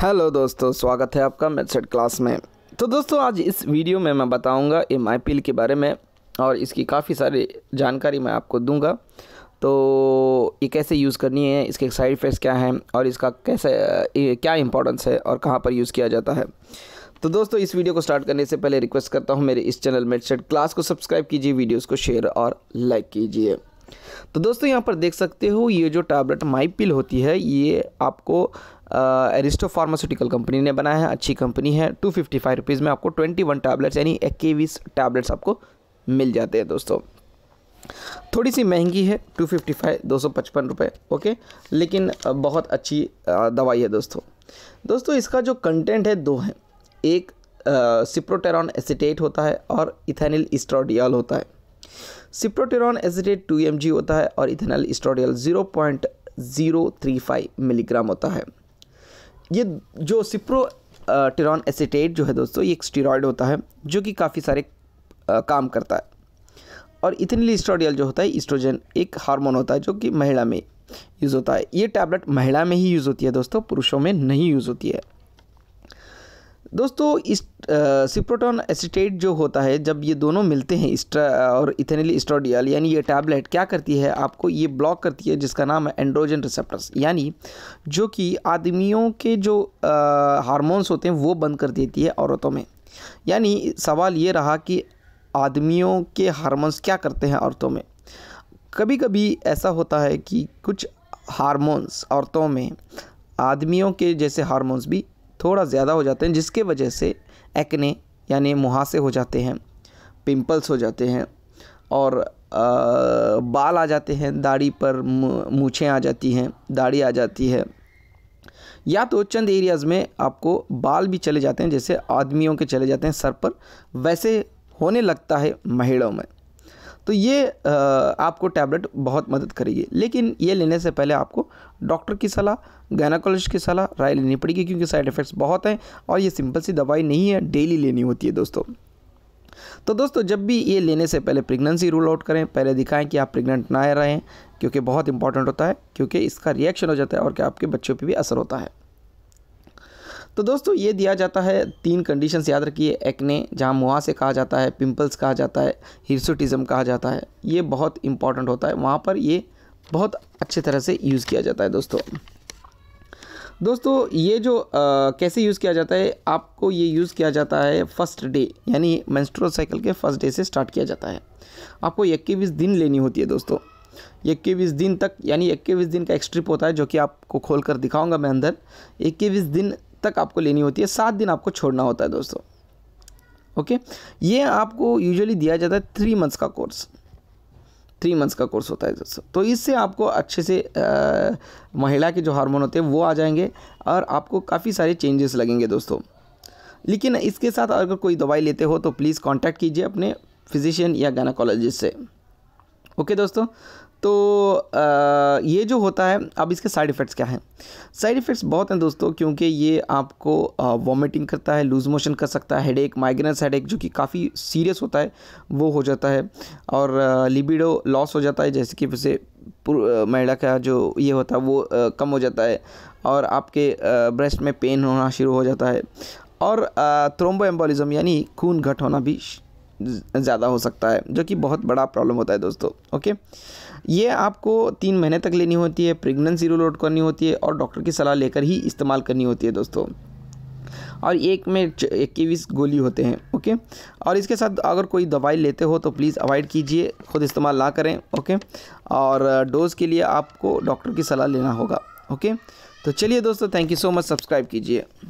hello दोस्तों स्वागत है आपका मेथसेट क्लास में तो दोस्तों आज इस वीडियो में मैं बताऊंगा एम के बारे में और इसकी काफ़ी सारी जानकारी मैं आपको दूंगा तो ये कैसे यूज़ करनी है इसके साइड इफ़ेक्ट्स क्या हैं और इसका कैसे क्या इंपॉर्टेंस है और कहाँ पर यूज़ किया जाता है तो दोस्तों इस वीडियो को स्टार्ट करने से पहले रिक्वेस्ट करता हूँ मेरे इस चैनल मेडसेट क्लास को सब्सक्राइब कीजिए वीडियोज़ को शेयर और लाइक कीजिए तो दोस्तों यहाँ पर देख सकते हो ये जो टैबलेट माइपिल होती है ये आपको एरिस्टो फार्मास्यूटिकल कंपनी ने बनाया है अच्छी कंपनी है टू फिफ्टी फाइव रुपीज़ में आपको ट्वेंटी वन टैबलेट्स यानी इक्कीस टैबलेट्स आपको मिल जाते हैं दोस्तों थोड़ी सी महंगी है टू फिफ्टी फाइव दो सौ पचपन रुपये ओके लेकिन बहुत अच्छी दवाई है दोस्तों दोस्तों इसका जो कंटेंट है दो है एक सिप्रोटेरॉन एसिटेट होता है और इथेनिल इस्ट्रोडियल होता है सिप्रोटेरॉन एसिटेट टू एम होता है और ethinyl estradiol zero point zero three five milligram होता है ये जो सिप्रो टिरॉन एसिटेट जो है दोस्तों ये एक स्टीरॉयड होता है जो कि काफ़ी सारे काम करता है और इथनिल इस्ट्रोडियल जो होता है ईस्ट्रोजन एक हार्मोन होता है जो कि महिला में यूज़ होता है ये टैबलेट महिला में ही यूज़ होती है दोस्तों पुरुषों में नहीं यूज़ होती है दोस्तों इस सिप्रोटोन एसिटेट जो होता है जब ये दोनों मिलते हैं इस्ट्रा और इथेनिल इस्ट्रोडियल यानी ये टैबलेट क्या करती है आपको ये ब्लॉक करती है जिसका नाम है एंड्रोजन रिसेप्टर्स यानी जो कि आदमियों के जो हार्मोन्स होते हैं वो बंद कर देती है औरतों में यानी सवाल ये रहा कि आदमियों के हारमोन्स क्या करते हैं औरतों में कभी कभी ऐसा होता है कि कुछ हारमोन्स औरतों में आदमियों के जैसे हारमोन्स भी थोड़ा ज़्यादा हो जाते हैं जिसके वजह से एक्ने यानी मुहासे हो जाते हैं पिंपल्स हो जाते हैं और आ, बाल आ जाते हैं दाढ़ी पर मूछें आ जाती हैं दाढ़ी आ जाती है या तो चंद एरियाज़ में आपको बाल भी चले जाते हैं जैसे आदमियों के चले जाते हैं सर पर वैसे होने लगता है महिलाओं में तो ये आपको टैबलेट बहुत मदद करेगी लेकिन ये लेने से पहले आपको डॉक्टर की सलाह गायनाकोलॉजिस्ट की सलाह राय लेनी पड़ेगी क्योंकि साइड इफ़ेक्ट्स बहुत हैं और ये सिंपल सी दवाई नहीं है डेली लेनी होती है दोस्तों तो दोस्तों जब भी ये लेने से पहले प्रेगनेंसी रूल आउट करें पहले दिखाएं कि आप प्रेग्नेंट ना रहें क्योंकि बहुत इंपॉर्टेंट होता है क्योंकि इसका रिएक्शन हो जाता है और क्या आपके बच्चों पर भी असर होता है तो दोस्तों ये दिया जाता है तीन कंडीशंस याद रखिए एक्ने जहाँ मुँह से कहा जाता है पिंपल्स कहा जाता है हिरसोटिज़म कहा जाता है ये बहुत इंपॉर्टेंट होता है वहाँ पर ये बहुत अच्छे तरह से यूज़ किया जाता है दोस्तों दोस्तों ये जो आ, कैसे यूज़ किया जाता है आपको ये यूज़ किया जाता है फर्स्ट डे यानी मेंस्ट्रुअल साइकिल के फर्स्ट डे से स्टार्ट किया जाता है आपको इक्कीस दिन लेनी होती है दोस्तों इक्कीस दिन तक यानी इक्कीस दिन का एक स्ट्रिप होता है जो कि आपको खोल कर दिखाऊंगा मैं अंदर इक्कीस दिन तक आपको लेनी होती है सात दिन आपको छोड़ना होता है दोस्तों ओके ये आपको यूजुअली दिया जाता है थ्री मंथ्स का कोर्स थ्री मंथ्स का कोर्स होता है दोस्तों तो इससे आपको अच्छे से आ, महिला के जो हार्मोन होते हैं वो आ जाएंगे और आपको काफ़ी सारे चेंजेस लगेंगे दोस्तों लेकिन इसके साथ अगर कोई दवाई लेते हो तो प्लीज़ कांटेक्ट कीजिए अपने फिजिशियन या गायनाकोलॉजिस्ट से ओके दोस्तों तो आ, ये जो होता है अब इसके साइड इफ़ेक्ट्स क्या हैं साइड इफ़ेक्ट्स बहुत हैं दोस्तों क्योंकि ये आपको वॉमिटिंग करता है लूज़ मोशन कर सकता है हेडेक माइग्रेंस हेडेक जो कि काफ़ी सीरियस होता है वो हो जाता है और लिबिडो लॉस हो जाता है जैसे कि उसे महिला का जो ये होता है वो आ, कम हो जाता है और आपके ब्रेस्ट में पेन होना शुरू हो जाता है और थ्रोम्बो एम्बोलिज़म यानी खून घट होना भी ज़्यादा हो सकता है जो कि बहुत बड़ा प्रॉब्लम होता है दोस्तों ओके ये आपको तीन महीने तक लेनी होती है प्रेगनेंसी रूल आउट करनी होती है और डॉक्टर की सलाह लेकर ही इस्तेमाल करनी होती है दोस्तों और एक में इक्कीस गोली होते हैं ओके और इसके साथ अगर कोई दवाई लेते हो तो प्लीज़ अवॉइड कीजिए खुद इस्तेमाल ना करें ओके और डोज़ के लिए आपको डॉक्टर की सलाह लेना होगा ओके तो चलिए दोस्तों thank you so much subscribe कीजिए